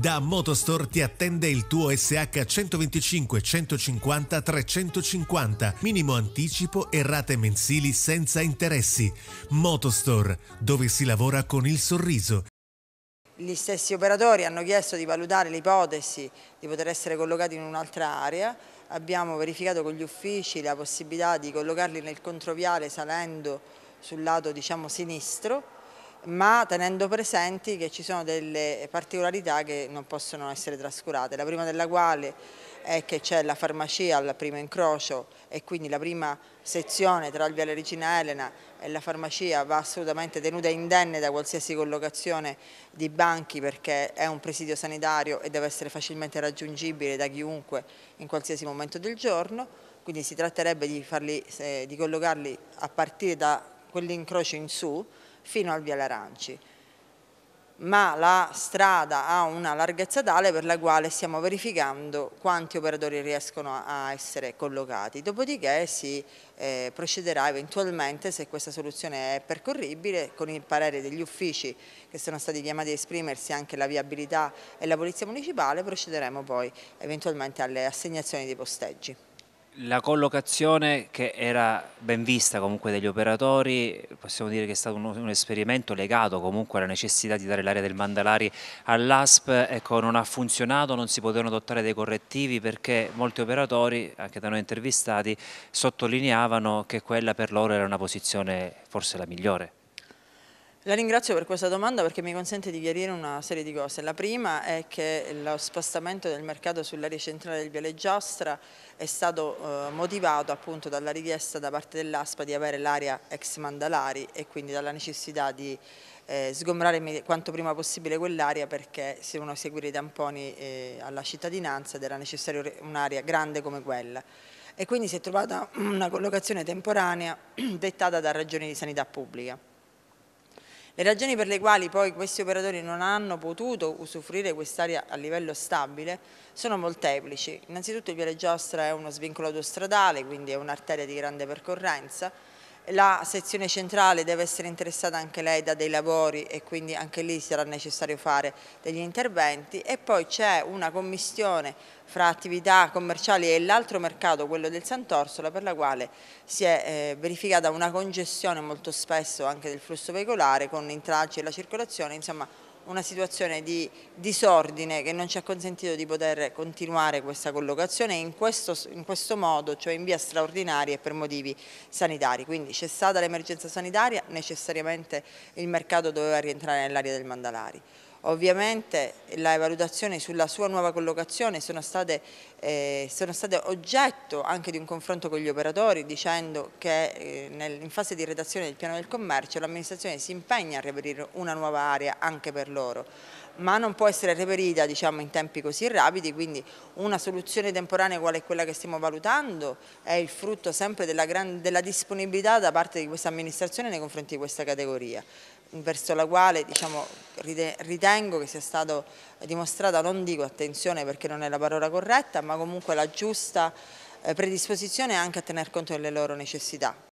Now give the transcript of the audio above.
Da Motostore ti attende il tuo SH 125, 150, 350, minimo anticipo e rate mensili senza interessi. Motostore, dove si lavora con il sorriso. Gli stessi operatori hanno chiesto di valutare l'ipotesi di poter essere collocati in un'altra area. Abbiamo verificato con gli uffici la possibilità di collocarli nel controviale salendo sul lato diciamo, sinistro ma tenendo presenti che ci sono delle particolarità che non possono essere trascurate. La prima della quale è che c'è la farmacia al primo incrocio e quindi la prima sezione tra il Viale Regina Elena e la farmacia va assolutamente tenuta indenne da qualsiasi collocazione di banchi perché è un presidio sanitario e deve essere facilmente raggiungibile da chiunque in qualsiasi momento del giorno, quindi si tratterebbe di, farli, eh, di collocarli a partire da quell'incrocio in su fino al Viale Aranci ma la strada ha una larghezza tale per la quale stiamo verificando quanti operatori riescono a essere collocati. Dopodiché si eh, procederà eventualmente, se questa soluzione è percorribile, con il parere degli uffici che sono stati chiamati a esprimersi anche la viabilità e la Polizia Municipale, procederemo poi eventualmente alle assegnazioni dei posteggi la collocazione che era ben vista comunque dagli operatori, possiamo dire che è stato un, un esperimento legato comunque alla necessità di dare l'area del Mandalari all'ASP, ecco, non ha funzionato, non si potevano adottare dei correttivi perché molti operatori, anche da noi intervistati, sottolineavano che quella per loro era una posizione forse la migliore. La ringrazio per questa domanda perché mi consente di chiarire una serie di cose. La prima è che lo spostamento del mercato sull'area centrale del Viale Giostra è stato eh, motivato appunto dalla richiesta da parte dell'ASPA di avere l'area ex Mandalari e quindi dalla necessità di eh, sgombrare quanto prima possibile quell'area perché si devono seguire i tamponi eh, alla cittadinanza ed era necessaria un'area grande come quella e quindi si è trovata una collocazione temporanea dettata da ragioni di sanità pubblica. Le ragioni per le quali poi questi operatori non hanno potuto usufruire quest'area a livello stabile sono molteplici. Innanzitutto il Viale Giostra è uno svincolo autostradale, quindi è un'arteria di grande percorrenza, la sezione centrale deve essere interessata anche lei da dei lavori e quindi anche lì sarà necessario fare degli interventi e poi c'è una commissione fra attività commerciali e l'altro mercato, quello del Sant'Orsola, per la quale si è eh, verificata una congestione molto spesso anche del flusso veicolare con intralci e la circolazione, insomma una situazione di disordine che non ci ha consentito di poter continuare questa collocazione in questo, in questo modo, cioè in via straordinaria e per motivi sanitari. Quindi c'è stata l'emergenza sanitaria, necessariamente il mercato doveva rientrare nell'area del Mandalari. Ovviamente le valutazioni sulla sua nuova collocazione sono state, eh, sono state, oggetto anche di un confronto con gli operatori dicendo che eh, nel, in fase di redazione del piano del commercio l'amministrazione si impegna a reperire una nuova area anche per loro ma non può essere reperita diciamo, in tempi così rapidi, quindi una soluzione temporanea quale quella che stiamo valutando è il frutto sempre della, gran, della disponibilità da parte di questa amministrazione nei confronti di questa categoria verso la quale diciamo, ritengo che sia stata dimostrata, non dico attenzione perché non è la parola corretta, ma comunque la giusta eh, predisposizione anche a tener conto delle loro necessità.